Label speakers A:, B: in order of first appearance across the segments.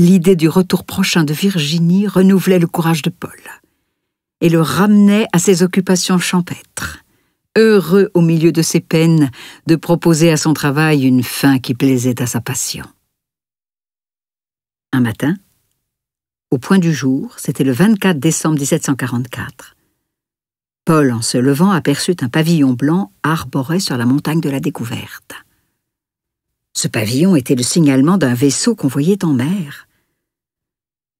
A: L'idée du retour prochain de Virginie renouvelait le courage de Paul et le ramenait à ses occupations champêtres, heureux au milieu de ses peines de proposer à son travail une fin qui plaisait à sa passion. Un matin, au point du jour, c'était le 24 décembre 1744, Paul, en se levant, aperçut un pavillon blanc arboré sur la montagne de la découverte. Ce pavillon était le signalement d'un vaisseau qu'on voyait en mer.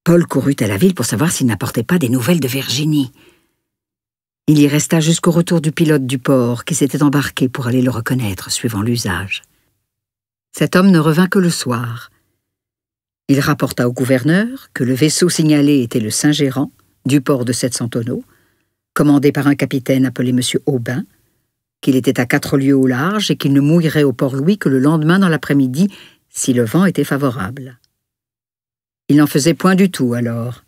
A: Paul courut à la ville pour savoir s'il n'apportait pas des nouvelles de Virginie. Il y resta jusqu'au retour du pilote du port qui s'était embarqué pour aller le reconnaître suivant l'usage. Cet homme ne revint que le soir. Il rapporta au gouverneur que le vaisseau signalé était le Saint-Gérant, du port de 700 tonneaux, commandé par un capitaine appelé M. Aubin, qu'il était à quatre lieues au large et qu'il ne mouillerait au port Louis que le lendemain dans l'après-midi si le vent était favorable. Il n'en faisait point du tout alors.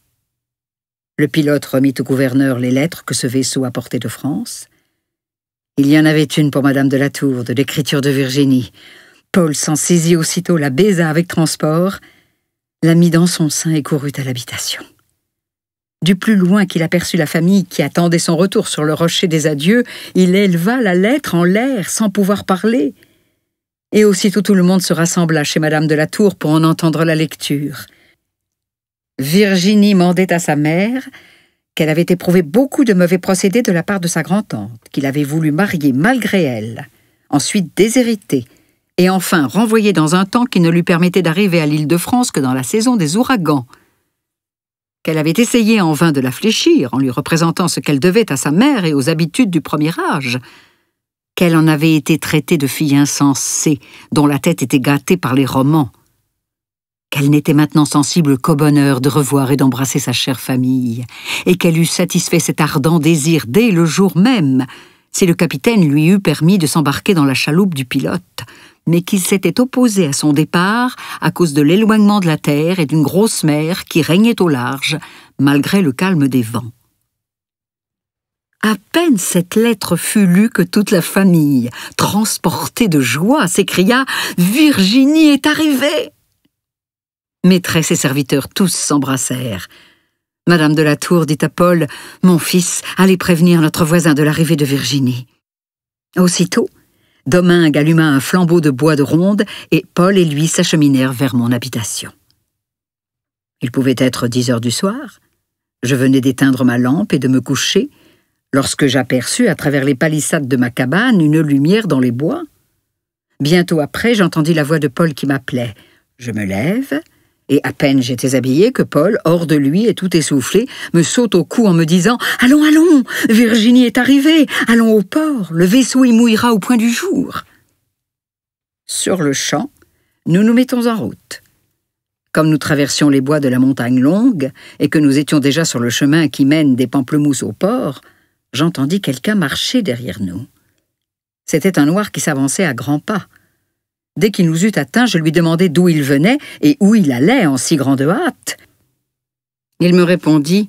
A: Le pilote remit au gouverneur les lettres que ce vaisseau apportait de France. Il y en avait une pour Madame de la Tour, de l'écriture de Virginie. Paul s'en saisit aussitôt, la baisa avec transport, la mit dans son sein et courut à l'habitation. Du plus loin qu'il aperçut la famille qui attendait son retour sur le rocher des adieux, il éleva la lettre en l'air sans pouvoir parler. Et aussitôt tout le monde se rassembla chez Madame de la Tour pour en entendre la lecture. Virginie mandait à sa mère qu'elle avait éprouvé beaucoup de mauvais procédés de la part de sa grand-tante, qu'il avait voulu marier malgré elle, ensuite déshéritée, et enfin renvoyée dans un temps qui ne lui permettait d'arriver à l'île de France que dans la saison des ouragans, qu'elle avait essayé en vain de la fléchir en lui représentant ce qu'elle devait à sa mère et aux habitudes du premier âge, qu'elle en avait été traitée de fille insensée, dont la tête était gâtée par les romans, qu'elle n'était maintenant sensible qu'au bonheur de revoir et d'embrasser sa chère famille, et qu'elle eût satisfait cet ardent désir dès le jour même, si le capitaine lui eût permis de s'embarquer dans la chaloupe du pilote, mais qu'il s'était opposé à son départ à cause de l'éloignement de la terre et d'une grosse mer qui régnait au large, malgré le calme des vents. À peine cette lettre fut lue que toute la famille, transportée de joie, s'écria Virginie est arrivée Maîtresse et serviteurs tous s'embrassèrent. Madame de la Tour dit à Paul Mon fils, allez prévenir notre voisin de l'arrivée de Virginie. Aussitôt, Domingue alluma un flambeau de bois de ronde et Paul et lui s'acheminèrent vers mon habitation. Il pouvait être dix heures du soir. Je venais d'éteindre ma lampe et de me coucher lorsque j'aperçus à travers les palissades de ma cabane une lumière dans les bois. Bientôt après, j'entendis la voix de Paul qui m'appelait. Je me lève, et à peine j'étais habillée que Paul, hors de lui et tout essoufflé, me saute au cou en me disant Allons, allons Virginie est arrivée Allons au port Le vaisseau y mouillera au point du jour Sur le champ, nous nous mettons en route. Comme nous traversions les bois de la montagne longue et que nous étions déjà sur le chemin qui mène des pamplemousses au port, j'entendis quelqu'un marcher derrière nous. C'était un noir qui s'avançait à grands pas. Dès qu'il nous eut atteints, je lui demandai d'où il venait et où il allait en si grande hâte. Il me répondit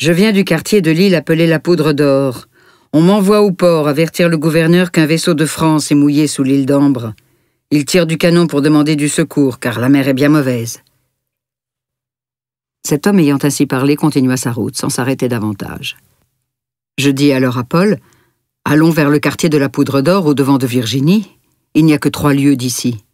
A: Je viens du quartier de l'île appelée la Poudre d'Or. On m'envoie au port avertir le gouverneur qu'un vaisseau de France est mouillé sous l'île d'Ambre. Il tire du canon pour demander du secours, car la mer est bien mauvaise. Cet homme ayant ainsi parlé continua sa route sans s'arrêter davantage. Je dis alors à Paul Allons vers le quartier de la Poudre d'Or au devant de Virginie. Il n'y a que trois lieux d'ici.